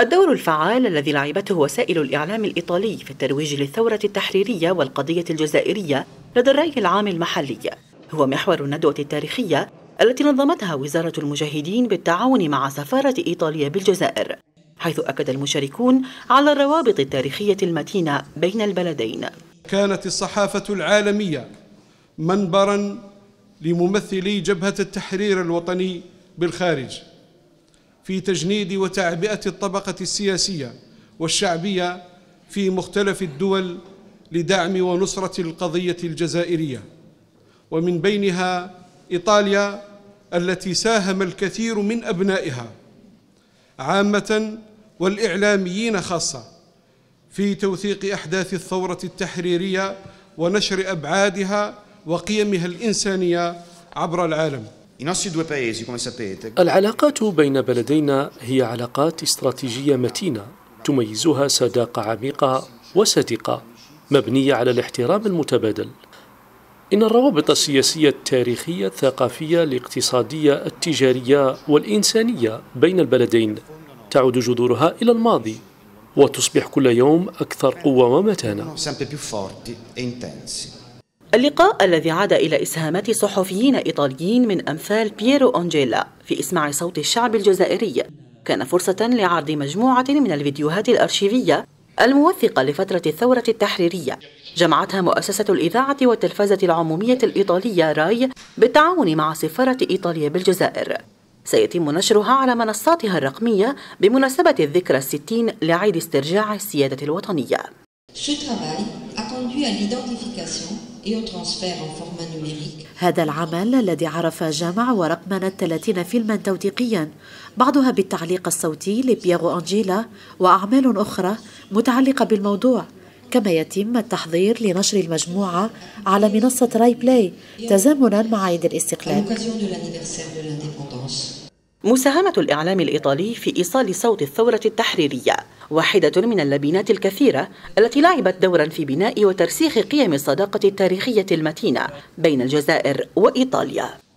الدور الفعال الذي لعبته وسائل الإعلام الإيطالي في الترويج للثورة التحريرية والقضية الجزائرية لدى الرأي العام المحلي هو محور الندوة التاريخية التي نظمتها وزارة المجاهدين بالتعاون مع سفارة إيطاليا بالجزائر حيث أكد المشاركون على الروابط التاريخية المتينة بين البلدين كانت الصحافة العالمية منبرا لممثلي جبهة التحرير الوطني بالخارج في تجنيد وتعبئة الطبقة السياسية والشعبية في مختلف الدول لدعم ونصرة القضية الجزائرية ومن بينها إيطاليا التي ساهم الكثير من أبنائها عامة والإعلاميين خاصة في توثيق أحداث الثورة التحريرية ونشر أبعادها وقيمها الإنسانية عبر العالم العلاقات بين بلدينا هي علاقات استراتيجية متينة تميزها صداقة عميقة وصديقة مبنية على الاحترام المتبادل إن الروابط السياسية التاريخية الثقافية الاقتصادية التجارية والإنسانية بين البلدين تعود جذورها إلى الماضي وتصبح كل يوم أكثر قوة ومتانة اللقاء الذي عاد إلى إسهامات صحفيين إيطاليين من أمثال بييرو أنجيلا في إسماع صوت الشعب الجزائري كان فرصة لعرض مجموعة من الفيديوهات الأرشيفية الموثقة لفترة الثورة التحريرية جمعتها مؤسسة الإذاعة والتلفزة العمومية الإيطالية راي بالتعاون مع سفارة إيطاليا بالجزائر سيتم نشرها على منصاتها الرقمية بمناسبة الذكرى الستين لعيد استرجاع السيادة الوطنية هذا العمل الذي عرف جمع ورقمنة 30 فيلما توثيقيا بعضها بالتعليق الصوتي لبيغو أنجيلا وأعمال أخرى متعلقة بالموضوع كما يتم التحضير لنشر المجموعة على منصة راي بلاي تزامنا مع عيد الاستقلال مساهمة الإعلام الإيطالي في إيصال صوت الثورة التحريرية واحدة من اللبنات الكثيرة التي لعبت دورا في بناء وترسيخ قيم الصداقة التاريخية المتينة بين الجزائر وإيطاليا